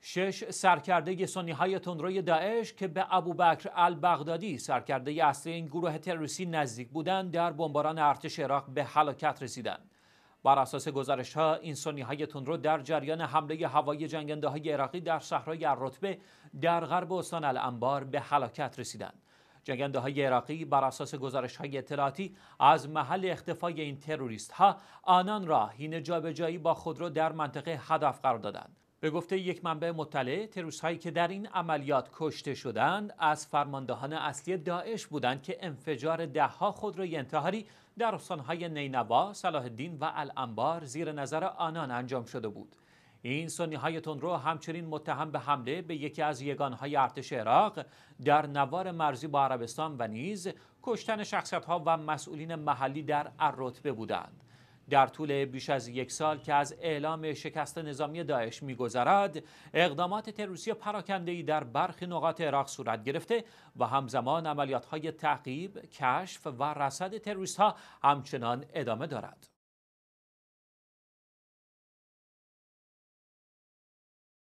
شش سرکرده سنی های تندروی داعش که به ابوبکر البغدادی سرکرده اصلی این گروه تروریستی نزدیک بودند در بمباران ارتش عراق به هلاکت رسیدند بر اساس گزارش ها این سنی تندرو در جریان حمله هوایی جنگنده های عراقی در صحرای الرتبه در غرب استان الانبار به هلاکت رسیدند جنگنده های عراقی بر اساس گزارش های اطلاعاتی از محل اختفای این تروریست ها آنان را هین جابجایی با خودرو در منطقه هدف قرار دادند به گفته یک منبع مطلع هایی که در این عملیات کشته شدند از فرماندهان اصلی داعش بودند که انفجار دهها خودروی انتحاری در استانهای نینوا، صلاح الدین و الانبار زیر نظر آنان انجام شده بود. این سنی تندرو همچنین متهم به حمله به یکی از یگانهای ارتش عراق در نوار مرزی با عربستان و نیز کشتن شخصت ها و مسئولین محلی در الرتبه بودند. در طول بیش از یک سال که از اعلام شکست نظامی داعش میگذرد اقدامات تروریستی پراکندهای در برخی نقاط عراق صورت گرفته و همزمان های تعقیب کشف و رصد تروریستها همچنان ادامه دارد